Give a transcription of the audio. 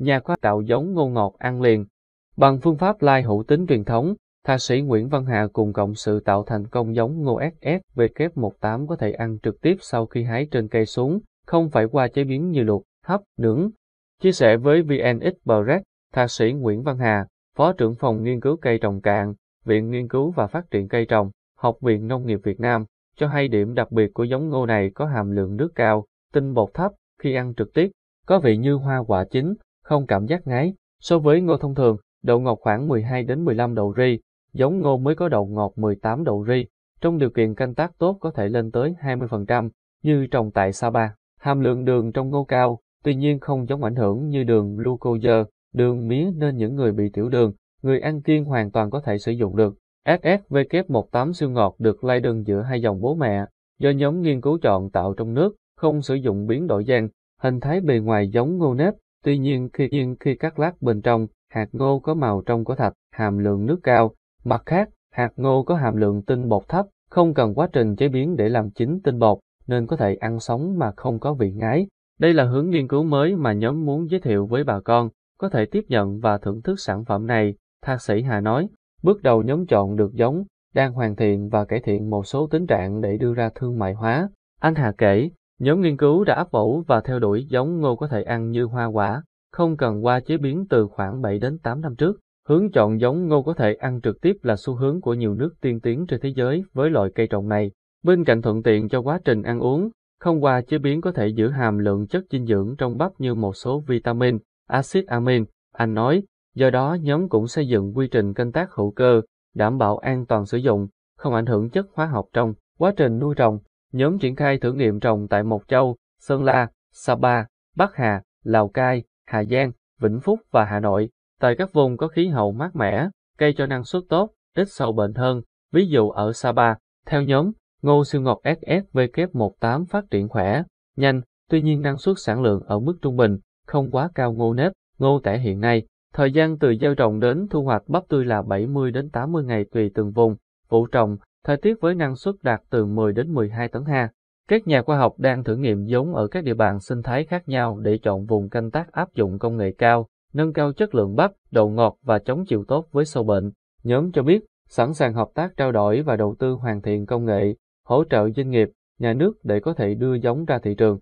nhà khoa tạo giống ngô ngọt ăn liền. Bằng phương pháp lai hữu tính truyền thống, thạc sĩ Nguyễn Văn Hà cùng cộng sự tạo thành công giống ngô SSVK18 có thể ăn trực tiếp sau khi hái trên cây xuống, không phải qua chế biến như luộc, hấp, nướng. Chia sẻ với VN Express, thạc sĩ Nguyễn Văn Hà, Phó trưởng phòng nghiên cứu cây trồng cạn, Viện Nghiên cứu và Phát triển cây trồng, Học viện Nông nghiệp Việt Nam, cho hay điểm đặc biệt của giống ngô này có hàm lượng nước cao, tinh bột thấp, khi ăn trực tiếp, có vị như hoa quả chín, không cảm giác ngái. So với ngô thông thường, đậu ngọt khoảng 12 đến 15 độ ri, giống ngô mới có đậu ngọt 18 độ ri. Trong điều kiện canh tác tốt có thể lên tới 20%, như trồng tại Sapa. Hàm lượng đường trong ngô cao, tuy nhiên không giống ảnh hưởng như đường glucose, đường mía nên những người bị tiểu đường, người ăn kiêng hoàn toàn có thể sử dụng được. SSW18 siêu ngọt được lai đường giữa hai dòng bố mẹ, do nhóm nghiên cứu chọn tạo trong nước, không sử dụng biến đổi gen, hình thái bề ngoài giống ngô nếp, Tuy nhiên khi, nhưng khi cắt lát bên trong, hạt ngô có màu trong của thạch, hàm lượng nước cao. Mặt khác, hạt ngô có hàm lượng tinh bột thấp, không cần quá trình chế biến để làm chính tinh bột, nên có thể ăn sống mà không có vị ngái. Đây là hướng nghiên cứu mới mà nhóm muốn giới thiệu với bà con, có thể tiếp nhận và thưởng thức sản phẩm này, Thạc sĩ Hà nói. Bước đầu nhóm chọn được giống, đang hoàn thiện và cải thiện một số tính trạng để đưa ra thương mại hóa. Anh Hà kể, Nhóm nghiên cứu đã áp ủ và theo đuổi giống ngô có thể ăn như hoa quả, không cần qua chế biến từ khoảng 7 đến 8 năm trước. Hướng chọn giống ngô có thể ăn trực tiếp là xu hướng của nhiều nước tiên tiến trên thế giới với loại cây trồng này. Bên cạnh thuận tiện cho quá trình ăn uống, không qua chế biến có thể giữ hàm lượng chất dinh dưỡng trong bắp như một số vitamin, axit amin, anh nói. Do đó nhóm cũng xây dựng quy trình canh tác hữu cơ, đảm bảo an toàn sử dụng, không ảnh hưởng chất hóa học trong quá trình nuôi trồng. Nhóm triển khai thử nghiệm trồng tại Mộc Châu, Sơn La, Sapa, Bắc Hà, Lào Cai, Hà Giang, Vĩnh Phúc và Hà Nội. Tại các vùng có khí hậu mát mẻ, cây cho năng suất tốt, ít sâu bệnh hơn. Ví dụ ở Sapa, theo nhóm, ngô siêu ngọt ssvk 18 phát triển khỏe, nhanh, tuy nhiên năng suất sản lượng ở mức trung bình, không quá cao ngô nếp, ngô tẻ hiện nay. Thời gian từ gieo trồng đến thu hoạch bắp tươi là 70 đến 80 ngày tùy từng vùng, vụ trồng thời tiết với năng suất đạt từ 10 đến 12 tấn ha. Các nhà khoa học đang thử nghiệm giống ở các địa bàn sinh thái khác nhau để chọn vùng canh tác áp dụng công nghệ cao, nâng cao chất lượng bắp, đậu ngọt và chống chịu tốt với sâu bệnh. Nhóm cho biết sẵn sàng hợp tác trao đổi và đầu tư hoàn thiện công nghệ, hỗ trợ doanh nghiệp, nhà nước để có thể đưa giống ra thị trường